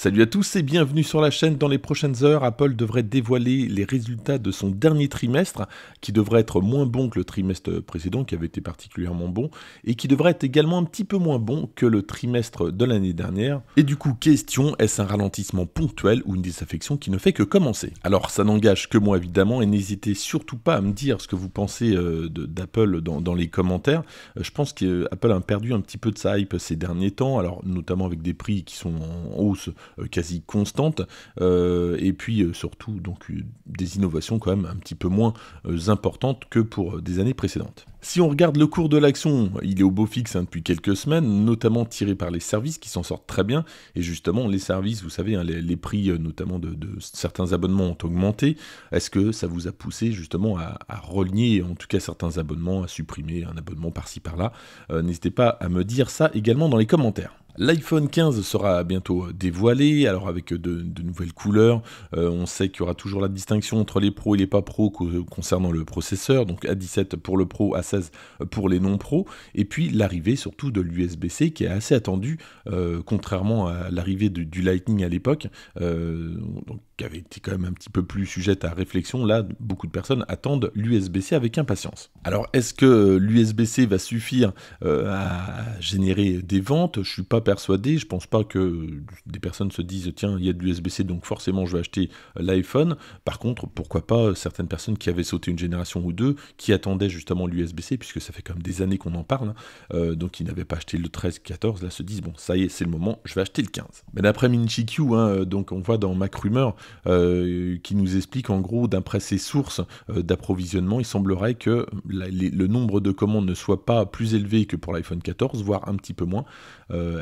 Salut à tous et bienvenue sur la chaîne. Dans les prochaines heures, Apple devrait dévoiler les résultats de son dernier trimestre, qui devrait être moins bon que le trimestre précédent, qui avait été particulièrement bon, et qui devrait être également un petit peu moins bon que le trimestre de l'année dernière. Et du coup, question, est-ce un ralentissement ponctuel ou une désaffection qui ne fait que commencer Alors, ça n'engage que moi évidemment, et n'hésitez surtout pas à me dire ce que vous pensez euh, d'Apple dans, les commentaires. Euh, je pense qu'Apple euh, a perdu un petit peu de sa hype ces derniers temps, alors notamment avec des prix qui sont en hausse euh, quasi constante, euh, et puis euh, surtout donc des innovations quand même un petit peu moins importantes que pour des années précédentes. Si on regarde le cours de l'action, il est au beau fixe hein, depuis quelques semaines, notamment tiré par les services qui s'en sortent très bien. Et justement, les services, vous savez, hein, les, prix notamment de, certains abonnements ont augmenté. Est-ce que ça vous a poussé justement à, relier en tout cas certains abonnements, à supprimer un abonnement par-ci par-là N'hésitez pas à me dire ça également dans les commentaires. L'iPhone 15 sera bientôt dévoilé, alors avec de, nouvelles couleurs. Euh, on sait qu'il y aura toujours la distinction entre les pros et les pas pros concernant le processeur, donc A17 pour le pro, A16 pour les non pro Et puis l'arrivée surtout de l'USB-C qui est assez attendue, euh, contrairement à l'arrivée du Lightning à l'époque, euh, qui avait été quand même un petit peu plus sujette à réflexion. Là, beaucoup de personnes attendent l'USB-C avec impatience. Alors, est-ce que l'USB-C va suffire à générer des ventes Je suis pas persuadé. Je pense pas que des personnes se disent tiens, il y a de l'USB-C, donc forcément je vais acheter l'iPhone. Par contre, pourquoi pas certaines personnes qui avaient sauté une génération ou deux, qui attendaient justement l'USB-C, puisque ça fait quand même des années qu'on en parle, hein. euh, donc ils n'avaient pas acheté le 13, 14, là se disent bon, ça y est, c'est le moment, je vais acheter le 15. Mais d'après Minchi Q, hein, euh, donc on voit dans Mac euh, qui nous explique en gros d'après ses sources d'approvisionnement, il semblerait que le nombre de commandes ne soit pas plus élevé que pour l'iPhone 14, voire un petit peu moins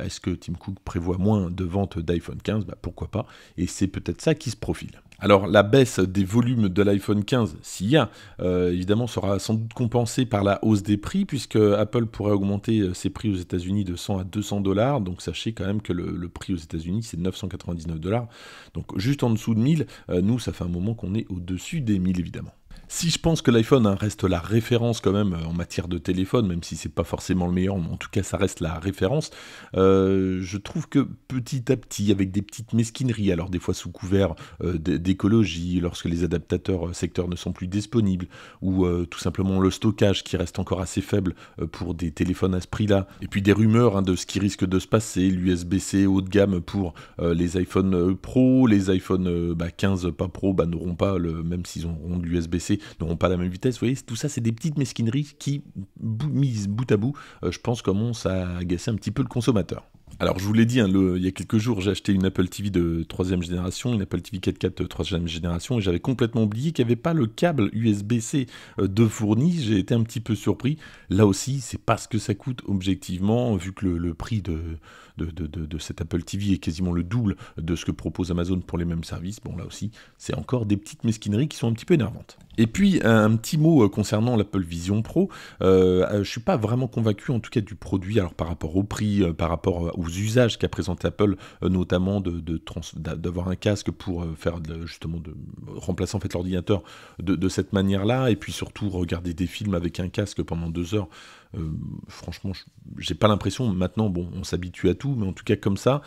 est-ce que Tim Cook prévoit moins de ventes d'iPhone 15 bah, Pourquoi pas Et c'est peut-être ça qui se profile. Alors la baisse des volumes de l'iPhone 15, s'il y a, euh, évidemment sera sans doute compensée par la hausse des prix, puisque Apple pourrait augmenter euh, ses prix aux États-Unis de 100 à 200 dollars. Donc sachez quand même que le, prix aux États-Unis c'est 999 dollars. Donc juste en dessous de 1000, euh, nous ça fait un moment qu'on est au-dessus des 1000 évidemment. Si je pense que l'iPhone hein, reste la référence quand même euh, en matière de téléphone, même si c'est pas forcément le meilleur, mais en tout cas ça reste la référence, euh, je trouve que petit à petit, avec des petites mesquineries, alors des fois sous couvert euh, d'écologie, lorsque les adaptateurs secteurs ne sont plus disponibles, ou tout simplement le stockage qui reste encore assez faible pour des téléphones à ce prix-là, et puis des rumeurs hein, de ce qui risque de se passer, l'USB-C haut de gamme pour les iPhone Pro, les iPhone 15 bah, pas Pro bah, n'auront pas, le, même s'ils auront de l'USB-C, donc pas la même vitesse. Vous voyez, tout ça, c'est des petites mesquineries qui, mises bout à bout, euh, je pense, commencent à agacer un petit peu le consommateur. Alors, je vous l'ai dit, hein, il y a quelques jours, j'ai acheté une Apple TV de troisième génération, une Apple TV 4.4 de troisième génération, et j'avais complètement oublié qu'il n'y avait pas le câble USB-C euh, de fourni. J'ai été un petit peu surpris. Là aussi, c'est pas ce que ça coûte objectivement, vu que le, prix de, de, cette Apple TV est quasiment le double de ce que propose Amazon pour les mêmes services. Bon, là aussi, c'est encore des petites mesquineries qui sont un petit peu énervantes. Et puis, un petit mot euh, concernant l'Apple Vision Pro. Je euh, je suis pas vraiment convaincu, en tout cas, du produit, alors par rapport au prix, par rapport au usages qu'a présenté Apple, euh, notamment de, trans, d'avoir un casque pour euh, faire justement de remplacer en fait l'ordinateur de, cette manière-là, et puis surtout regarder des films avec un casque pendant deux heures. Euh, franchement, j'ai pas l'impression. Maintenant, bon, on s'habitue à tout, mais en tout cas comme ça,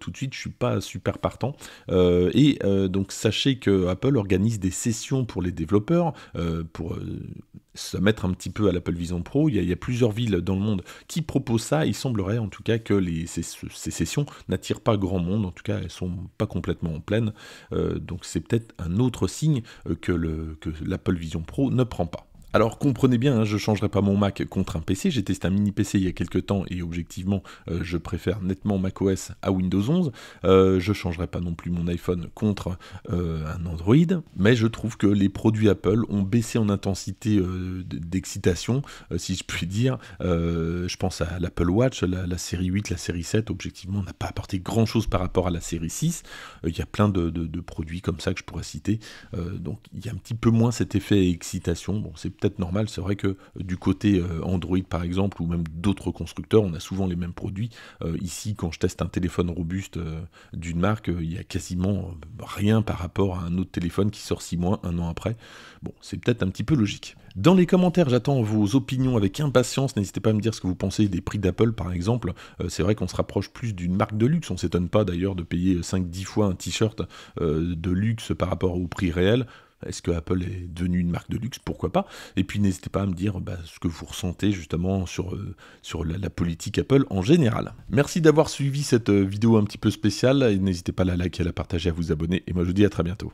tout de suite, je suis pas super partant. et donc, sachez que Apple organise des sessions pour les développeurs pour se mettre un petit peu à l'Apple Vision Pro. y, il y, a, plusieurs villes dans le monde qui proposent ça. Il semblerait en tout cas que les ces, sessions n'attirent pas grand monde, en tout cas elles sont pas complètement en pleine euh, donc c'est peut-être un autre signe euh, que l'Apple Vision Pro ne prend pas. Alors comprenez bien, hein, je ne changerai pas mon Mac contre un PC, j'ai testé un mini PC il y a quelques temps et objectivement euh, je préfère nettement macOS à Windows 11, euh, je ne changerai pas non plus mon iPhone contre euh, un Android, mais je trouve que les produits Apple ont baissé en intensité d'excitation, si je puis dire, je pense à l'Apple Watch, la, série 8, la série 7, objectivement n'a pas apporté grand chose par rapport à la série 6, il y a plein de, de, produits comme ça que je pourrais citer, donc il y a un petit peu moins cet effet excitation, bon c'est peut-être normal, c'est vrai que euh, du côté euh, Android par exemple, ou même d'autres constructeurs, on a souvent les mêmes produits. Euh, ici, quand je teste un téléphone robuste d'une marque, il ya a quasiment rien par rapport à un autre téléphone qui sort six mois, un an après. Bon, c'est peut-être un petit peu logique. Dans les commentaires, j'attends vos opinions avec impatience. N'hésitez pas à me dire ce que vous pensez des prix d'Apple, par exemple. c'est vrai qu'on se rapproche plus d'une marque de luxe. On s'étonne pas d'ailleurs de payer 5-10 fois un t-shirt de luxe par rapport au prix réel. Est-ce que Apple est devenue une marque de luxe Pourquoi pas Et puis n'hésitez pas à me dire bah, ce que vous ressentez justement sur, euh, sur la, politique Apple en général. Merci d'avoir suivi cette euh, vidéo un petit peu spéciale n'hésitez pas à la liker, à la partager, à vous abonner et moi je vous dis à très bientôt.